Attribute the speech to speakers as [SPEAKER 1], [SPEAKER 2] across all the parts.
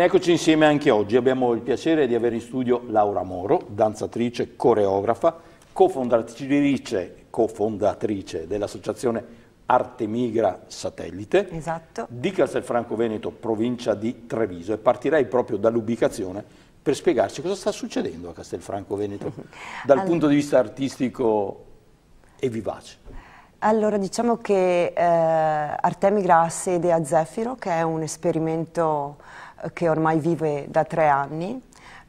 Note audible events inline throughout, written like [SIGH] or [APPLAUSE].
[SPEAKER 1] Bene, eccoci insieme anche oggi. Abbiamo il piacere di avere in studio Laura Moro, danzatrice, coreografa, cofondatrice, cofondatrice dell'associazione Artemigra Satellite esatto. di Castelfranco Veneto, provincia di Treviso. E partirei proprio dall'ubicazione per spiegarci cosa sta succedendo a Castelfranco Veneto [LAUGHS] dal allora. punto di vista artistico e vivace.
[SPEAKER 2] Allora diciamo che eh, Artemigra ha sede a Zefiro, che è un esperimento eh, che ormai vive da tre anni,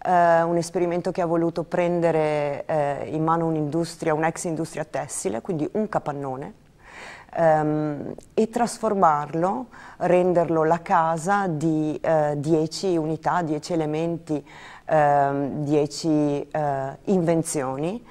[SPEAKER 2] eh, un esperimento che ha voluto prendere eh, in mano un'industria, un'ex industria tessile, quindi un capannone, ehm, e trasformarlo, renderlo la casa di eh, dieci unità, dieci elementi, 10 ehm, eh, invenzioni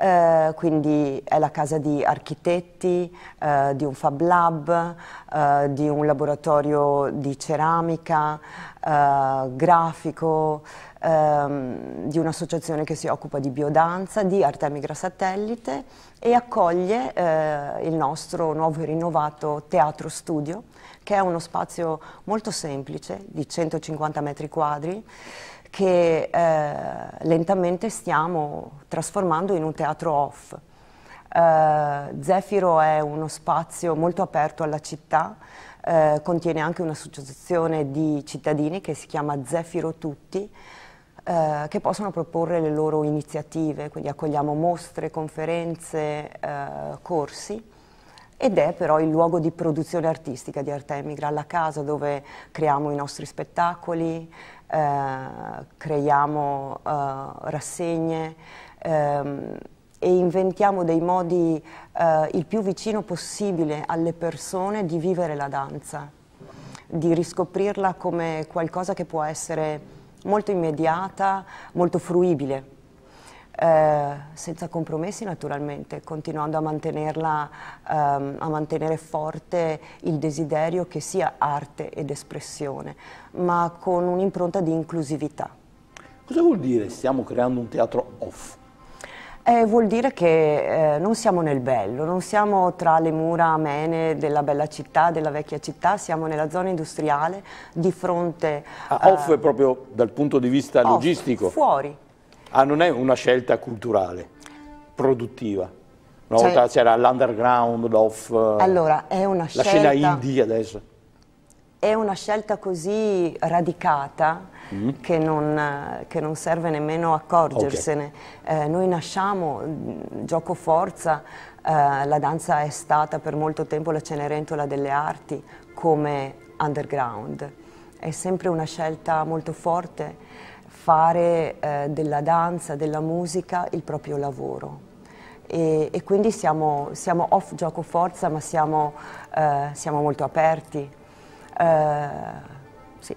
[SPEAKER 2] eh, quindi è la casa di architetti, eh, di un Fab Lab, eh, di un laboratorio di ceramica, eh, grafico, ehm, di un'associazione che si occupa di biodanza, di Artemigra Satellite e accoglie eh, il nostro nuovo e rinnovato teatro studio che è uno spazio molto semplice di 150 metri quadri che eh, lentamente stiamo trasformando in un teatro off. Eh, Zefiro è uno spazio molto aperto alla città, eh, contiene anche un'associazione di cittadini che si chiama Zefiro Tutti, eh, che possono proporre le loro iniziative, quindi accogliamo mostre, conferenze, eh, corsi ed è però il luogo di produzione artistica di Artemigra, la casa dove creiamo i nostri spettacoli, eh, creiamo eh, rassegne ehm, e inventiamo dei modi eh, il più vicino possibile alle persone di vivere la danza, di riscoprirla come qualcosa che può essere molto immediata, molto fruibile. Eh, senza compromessi naturalmente, continuando a mantenerla, ehm, a mantenere forte il desiderio che sia arte ed espressione, ma con un'impronta di inclusività.
[SPEAKER 1] Cosa vuol dire stiamo creando un teatro off?
[SPEAKER 2] Eh, vuol dire che eh, non siamo nel bello, non siamo tra le mura amene della bella città, della vecchia città, siamo nella zona industriale di fronte...
[SPEAKER 1] Ah, off eh, è proprio dal punto di vista off, logistico? Fuori, ah, non è una scelta culturale, produttiva. Una cioè, volta c'era l'underground, l'off, eh, allora,
[SPEAKER 2] è una scelta, la scena indie adesso. È una scelta così radicata mm. che, non, che, non, serve nemmeno accorgersene. Okay. Eh, noi nasciamo, mm, gioco forza, eh, la danza è stata per molto tempo la cenerentola delle arti come underground. È sempre una scelta molto forte fare eh, della danza, della musica il proprio lavoro. E, e quindi siamo, siamo, off gioco forza, ma siamo, eh, siamo molto aperti.
[SPEAKER 1] Eh, sì.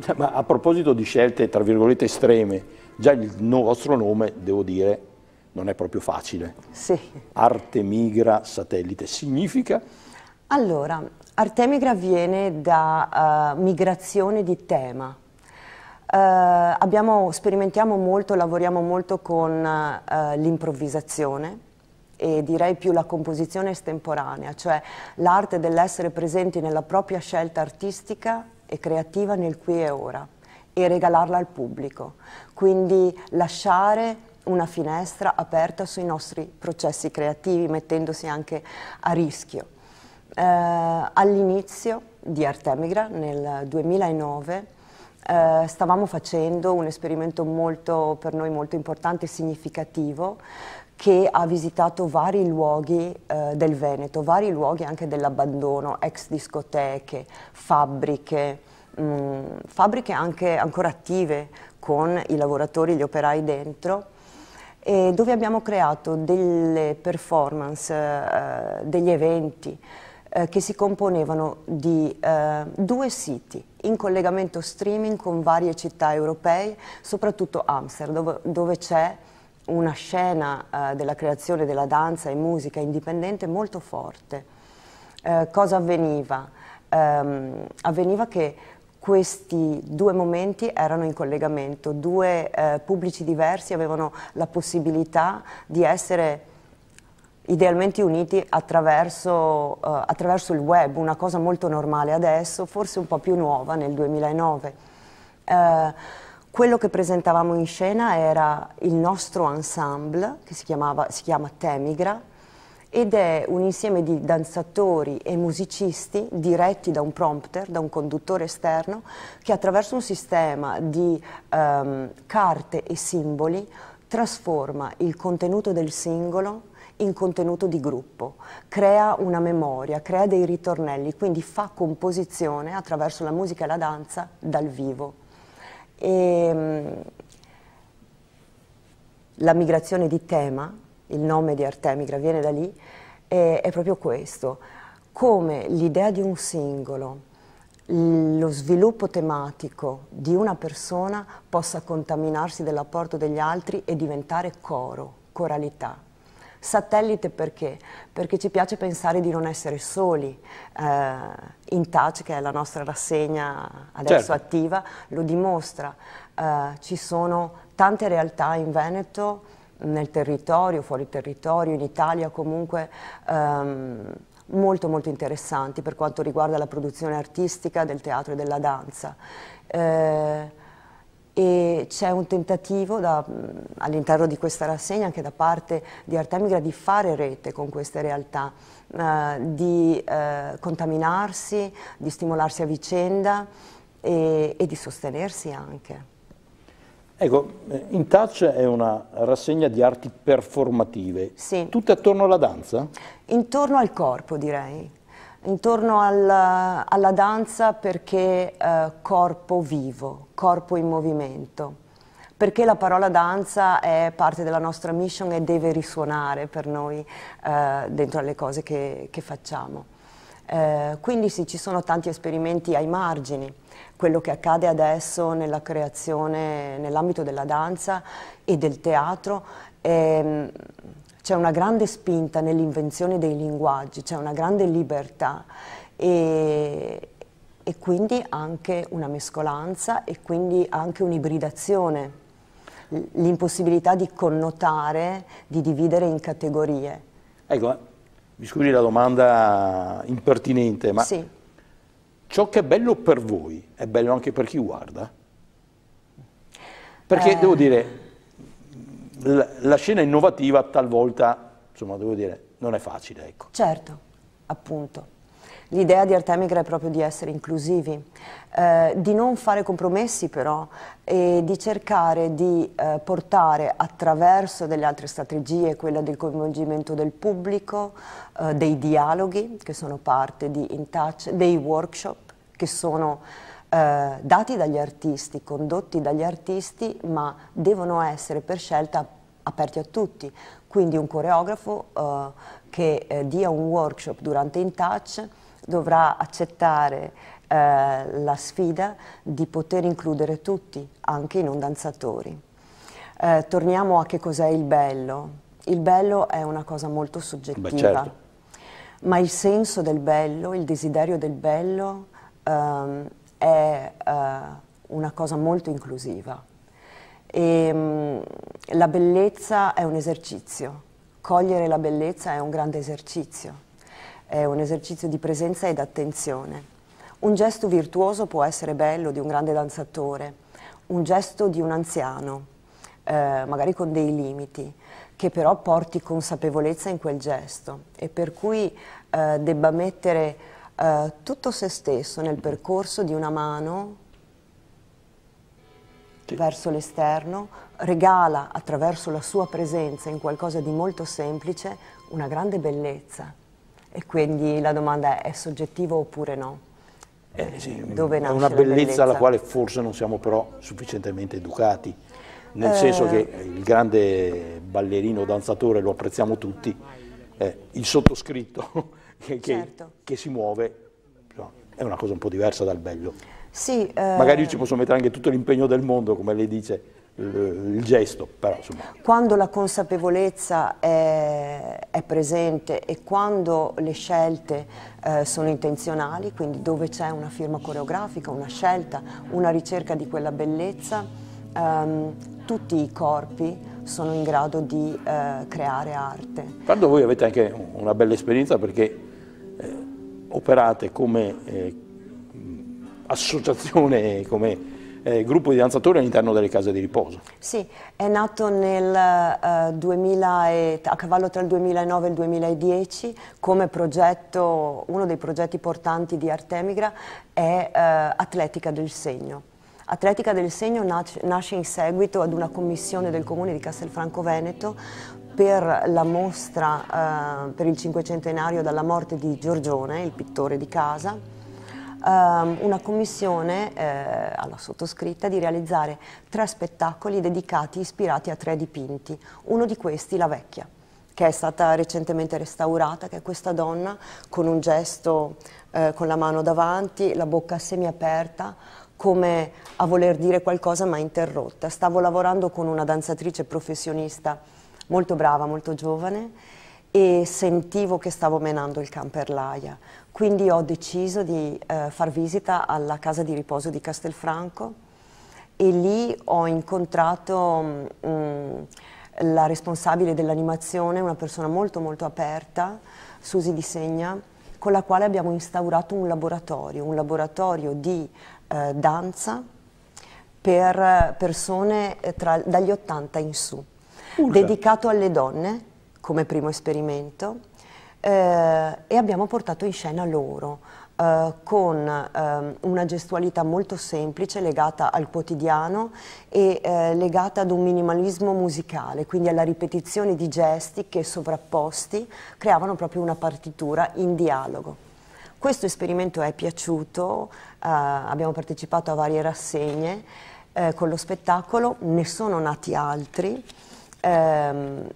[SPEAKER 1] Cioè, ma a proposito di scelte, tra virgolette, estreme, già il vostro nome, devo dire, non è proprio facile. Sì. Artemigra satellite significa?
[SPEAKER 2] Allora, Artemigra viene da uh, migrazione di tema eh, abbiamo, sperimentiamo molto, lavoriamo molto con eh, l'improvvisazione e direi più la composizione estemporanea, cioè l'arte dell'essere presenti nella propria scelta artistica e creativa nel qui e ora e regalarla al pubblico. Quindi lasciare una finestra aperta sui nostri processi creativi, mettendosi anche a rischio. Eh, all'inizio di Artemigra, nel 2009, eh, stavamo facendo un esperimento molto, per noi molto importante e significativo che ha visitato vari luoghi eh, del Veneto, vari luoghi anche dell'abbandono, ex discoteche, fabbriche, mh, mm, fabbriche anche ancora attive con i lavoratori, gli operai dentro, dove abbiamo creato delle performance, eh, degli eventi, eh, che si componevano di eh, due siti in collegamento streaming con varie città europee, soprattutto Amsterdam, dove, dove c'è una scena eh, della creazione della danza e musica indipendente molto forte. Eh, cosa avveniva? Ehm, avveniva che questi due momenti erano in collegamento, due eh, pubblici diversi avevano la possibilità di essere idealmente uniti attraverso, uh, attraverso, il web, una cosa molto normale adesso, forse un po' più nuova nel 2009. Uh, eh, quello che presentavamo in scena era il nostro ensemble, che si, chiamava, si chiama Temigra, ed è un insieme di danzatori e musicisti diretti da un prompter, da un conduttore esterno, che attraverso un sistema di um, carte e simboli trasforma il contenuto del singolo in contenuto di gruppo, crea una memoria, crea dei ritornelli, quindi fa composizione attraverso la musica e la danza dal vivo. E, ehm, la migrazione di tema, il nome di Artemigra viene da lì, è, è proprio questo, come l'idea di un singolo, lo sviluppo tematico di una persona possa contaminarsi dell'apporto degli altri e diventare coro, coralità. Satellite perché? Perché ci piace pensare di non essere soli. Eh, in Touch, che è la nostra rassegna adesso certo. attiva, lo dimostra. Eh, ci sono tante realtà in Veneto, nel territorio, fuori territorio, in Italia comunque. Ehm, molto molto interessanti per quanto riguarda la produzione artistica del teatro e della danza. Eh, e c'è un tentativo mm, all'interno di questa rassegna anche da parte di Artemigra di fare rete con queste realtà, eh, di eh, contaminarsi, di stimolarsi a vicenda e, e di sostenersi anche.
[SPEAKER 1] Ecco, eh, In Touch è una rassegna di arti performative, sì. tutte attorno alla danza?
[SPEAKER 2] Intorno al corpo direi. Intorno al, alla danza perché eh, corpo vivo, corpo in movimento, perché la parola danza è parte della nostra mission e deve risuonare per noi eh, dentro alle cose che, che facciamo. Eh, quindi sì, ci sono tanti esperimenti ai margini, quello che accade adesso nella creazione, nell'ambito della danza e del teatro. Ehm, c'è una grande spinta nell'invenzione dei linguaggi, c'è una grande libertà e, e quindi anche una mescolanza e quindi anche un'ibridazione, l'impossibilità di connotare, di dividere in categorie.
[SPEAKER 1] Ecco, mi scusi la domanda impertinente, ma sì. ciò che è bello per voi è bello anche per chi guarda? Perché eh... devo dire, la scena innovativa talvolta, insomma, devo dire, non è facile. Ecco.
[SPEAKER 2] Certo, appunto. L'idea di Artemigra è proprio di essere inclusivi, eh, di non fare compromessi però e di cercare di eh, portare attraverso delle altre strategie, quella del coinvolgimento del pubblico, eh, dei dialoghi che sono parte di In Touch, dei workshop che sono eh, dati dagli artisti, condotti dagli artisti, ma devono essere per scelta aperti a tutti. Quindi un coreografo eh, che eh, dia un workshop durante In Touch dovrà accettare eh, la sfida di poter includere tutti, anche i non danzatori. Eh, torniamo a che cos'è il bello. Il bello è una cosa molto soggettiva. Beh, certo. Ma il senso del bello, il desiderio del bello, ehm, è uh, una cosa molto inclusiva e um, la bellezza è un esercizio, cogliere la bellezza è un grande esercizio, è un esercizio di presenza ed attenzione. Un gesto virtuoso può essere bello di un grande danzatore, un gesto di un anziano, eh, magari con dei limiti, che però porti consapevolezza in quel gesto e per cui eh, debba mettere eh, tutto se stesso nel percorso di una mano sì. verso l'esterno, regala attraverso la sua presenza in qualcosa di molto semplice una grande bellezza. E quindi la domanda è, è soggettivo oppure no?
[SPEAKER 1] Eh, sì, eh, Dove nasce è una bellezza, bellezza, alla quale forse non siamo però sufficientemente educati,
[SPEAKER 2] nel eh... senso che
[SPEAKER 1] il grande ballerino danzatore lo apprezziamo tutti, eh, il sottoscritto [LAUGHS] che, certo. che, si muove, no, è una cosa un po' diversa dal bello.
[SPEAKER 2] Sì, eh, Magari io ci
[SPEAKER 1] posso mettere anche tutto l'impegno del mondo, come lei dice, il, eh, il gesto, però insomma.
[SPEAKER 2] Quando la consapevolezza è, è presente e quando le scelte eh, sono intenzionali, quindi dove c'è una firma coreografica, una scelta, una ricerca di quella bellezza, ehm, tutti i corpi sono in grado di eh, creare arte.
[SPEAKER 1] Tanto voi avete anche una bella esperienza perché eh, operate come eh, mm, associazione, come eh, gruppo di danzatori all'interno delle case di riposo.
[SPEAKER 2] Sì, è nato nel, 2000 eh, e, a cavallo tra il 2009 e il 2010 come progetto, uno dei progetti portanti di Artemigra è eh, Atletica del Segno Atletica del Segno nasce in seguito ad una commissione del comune di Castelfranco Veneto per la mostra eh, per il cinquecentenario dalla morte di Giorgione, il pittore di casa, ehm, una commissione eh, alla sottoscritta di realizzare tre spettacoli dedicati ispirati a tre dipinti, uno di questi La Vecchia che è stata recentemente restaurata, che è questa donna con un gesto eh, con la mano davanti, la bocca semiaperta, come a voler dire qualcosa ma interrotta. Stavo lavorando con una danzatrice professionista molto brava, molto giovane e sentivo che stavo menando il camperlaia. Quindi ho deciso di eh, far visita alla casa di riposo di Castelfranco e lì ho incontrato mh, mm, la responsabile dell'animazione, una persona molto molto aperta, Susi Di Segna, con la quale abbiamo instaurato un laboratorio, un laboratorio di eh, danza per persone eh, tra, dagli 80 in su, Urca. dedicato alle donne come primo esperimento eh, e abbiamo portato in scena loro eh, con ehm, una gestualità molto semplice legata al quotidiano e eh, legata ad un minimalismo musicale, quindi alla ripetizione di gesti che sovrapposti creavano proprio una partitura in dialogo. Questo esperimento è piaciuto, eh, abbiamo partecipato a varie rassegne eh, con lo spettacolo, ne sono nati altri ehm,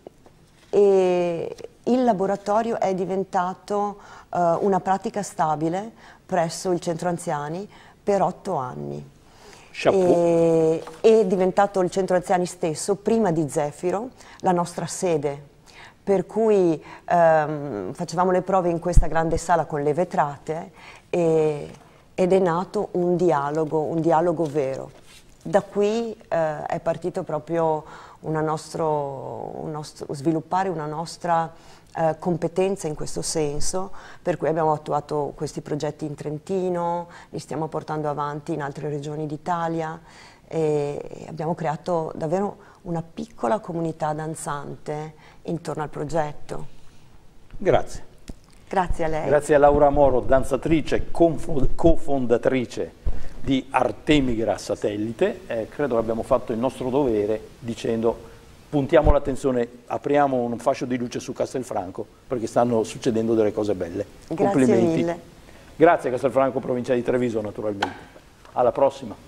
[SPEAKER 2] e il laboratorio è diventato eh, una pratica stabile presso il centro anziani per otto anni. E, è diventato il centro anziani stesso, prima di Zefiro, la nostra sede per cui ehm, facevamo le prove in questa grande sala con le vetrate e ed è nato un dialogo, un dialogo vero. Da qui eh, è partito proprio una nostro, un nostro, sviluppare una nostra eh, competenza in questo senso, per cui abbiamo attuato questi progetti in Trentino, li stiamo portando avanti in altre regioni d'Italia e abbiamo creato davvero una piccola comunità danzante intorno al progetto. Grazie. Grazie a lei. Grazie
[SPEAKER 1] a Laura Moro, danzatrice, e cofondatrice di Artemigra Satellite. Eh, credo che abbiamo fatto il nostro dovere dicendo puntiamo l'attenzione, apriamo un fascio di luce su Castelfranco perché stanno succedendo delle cose belle. Grazie Complimenti. Mille. Grazie Castelfranco, provincia di Treviso naturalmente. Alla prossima.